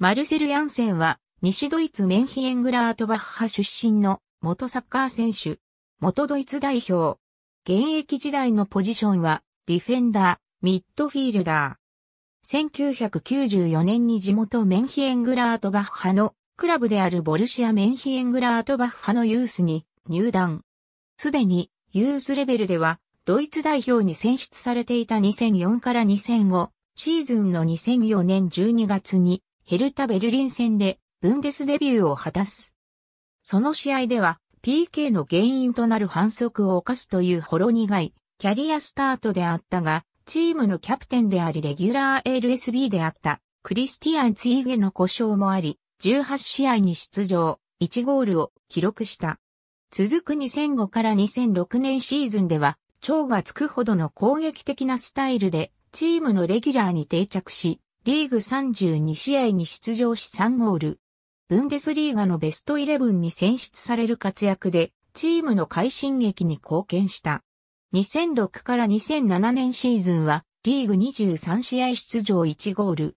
マルセル・ヤンセンは、西ドイツメンヒエングラートバッハ出身の元サッカー選手、元ドイツ代表。現役時代のポジションは、ディフェンダー、ミッドフィールダー。1994年に地元メンヒエングラートバッハのクラブであるボルシア・メンヒエングラートバッハのユースに入団。すでにユースレベルではドイツ代表に選出されていた2004から2005シーズンの2004年12月にヘルタ・ベルリン戦でブンデスデビューを果たす。その試合では PK の原因となる反則を犯すというほろ苦いキャリアスタートであったが、チームのキャプテンでありレギュラー LSB であったクリスティアン・ツイーゲの故障もあり、18試合に出場、1ゴールを記録した。続く2005から2006年シーズンでは、超がつくほどの攻撃的なスタイルで、チームのレギュラーに定着し、リーグ32試合に出場し3ゴール。ブンデスリーガのベストイレブンに選出される活躍で、チームの快進撃に貢献した。2006から2007年シーズンは、リーグ23試合出場1ゴール。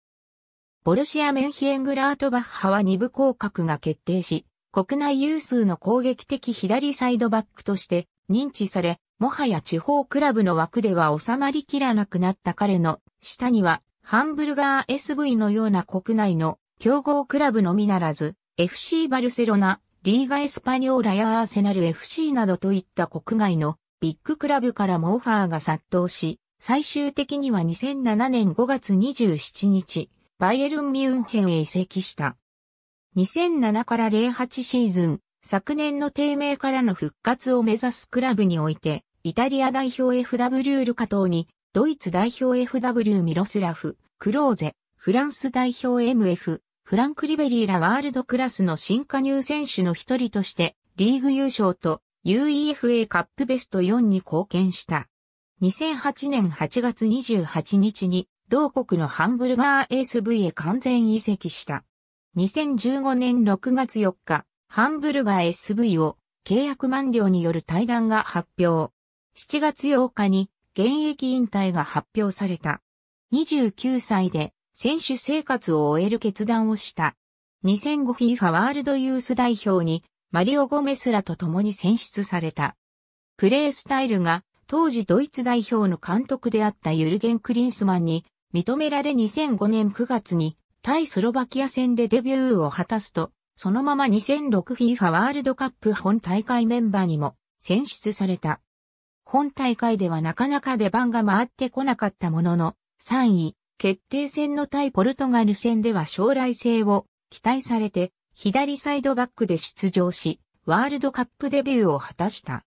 ボルシア・メンヒエングラートバッハは2部降格が決定し、国内有数の攻撃的左サイドバックとして認知され、もはや地方クラブの枠では収まりきらなくなった彼の下にはハンブルガー SV のような国内の競合クラブのみならず、FC バルセロナ、リーガエスパニョーラやアーセナル FC などといった国外のビッグクラブからもオファーが殺到し、最終的には2007年5月27日、バイエルン・ミュンヘンへ移籍した。2007から08シーズン、昨年の低迷からの復活を目指すクラブにおいて、イタリア代表 FW ルカ島にドイツ代表 FW ミロスラフ、クローゼ、フランス代表 MF、フランク・リベリーラワールドクラスの新加入選手の一人として、リーグ優勝と UEFA カップベスト4に貢献した。2008年8月28日に、同国のハンブルガー SV へ完全移籍した。2015年6月4日、ハンブルガー SV を契約満了による対談が発表。7月8日に現役引退が発表された。29歳で選手生活を終える決断をした。2005FIFA ワールドユース代表にマリオ・ゴメスらと共に選出された。プレースタイルが当時ドイツ代表の監督であったユルゲン・クリンスマンに認められ2005年9月に対スロバキア戦でデビューを果たすと、そのまま 2006FIFA ワールドカップ本大会メンバーにも選出された。本大会ではなかなか出番が回ってこなかったものの、3位、決定戦の対ポルトガル戦では将来性を期待されて、左サイドバックで出場し、ワールドカップデビューを果たした。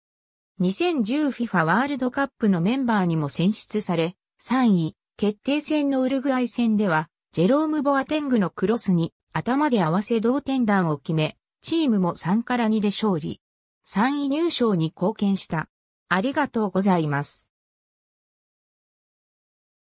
2010FIFA ワールドカップのメンバーにも選出され、3位、決定戦のウルグアイ戦では、ジェローム・ボアテングのクロスに頭で合わせ同点弾を決め、チームも3から2で勝利。3位入賞に貢献した。ありがとうございます。